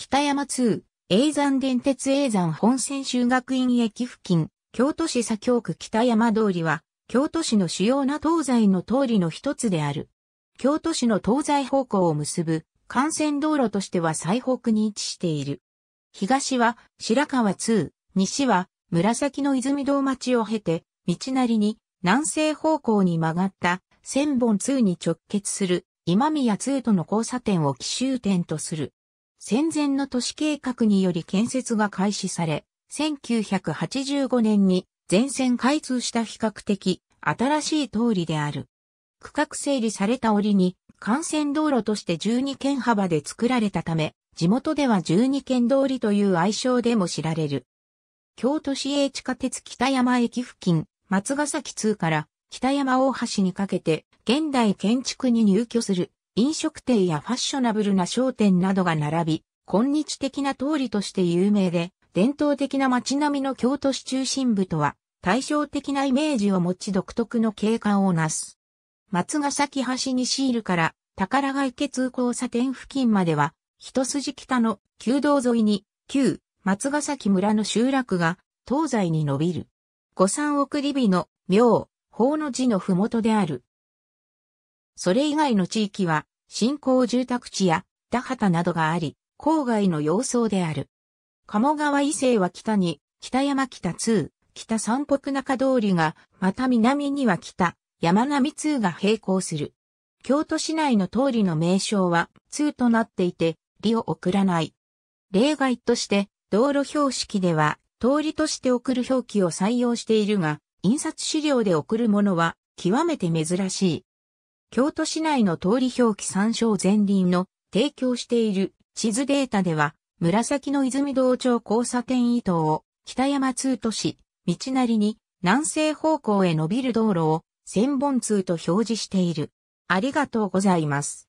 北山2、永山電鉄永山本線修学院駅付近、京都市左京区北山通りは、京都市の主要な東西の通りの一つである。京都市の東西方向を結ぶ幹線道路としては最北に位置している。東は白川2、西は紫の泉堂町を経て、道なりに南西方向に曲がった千本2に直結する今宮2との交差点を奇襲点とする。戦前の都市計画により建設が開始され、1985年に全線開通した比較的新しい通りである。区画整理された折に幹線道路として12県幅で作られたため、地元では12県通りという愛称でも知られる。京都市営地下鉄北山駅付近、松ヶ崎通から北山大橋にかけて現代建築に入居する飲食店やファッショナブルな商店などが並び、今日的な通りとして有名で、伝統的な街並みの京都市中心部とは、対照的なイメージを持ち独特の景観をなす。松ヶ崎橋にシールから、宝ヶ池通交差点付近までは、一筋北の旧道沿いに、旧松ヶ崎村の集落が、東西に伸びる。五三億里美の、妙、法の字のふもとである。それ以外の地域は、新興住宅地や田畑などがあり、郊外の様相である。鴨川伊勢は北に、北山北通、北三北中通りが、また南には北、山並通が並行する。京都市内の通りの名称は通となっていて、利を送らない。例外として、道路標識では、通りとして送る表記を採用しているが、印刷資料で送るものは、極めて珍しい。京都市内の通り表記参照前輪の提供している地図データでは、紫の泉道町交差点伊東を北山通都市、道なりに南西方向へ伸びる道路を千本通と表示している。ありがとうございます。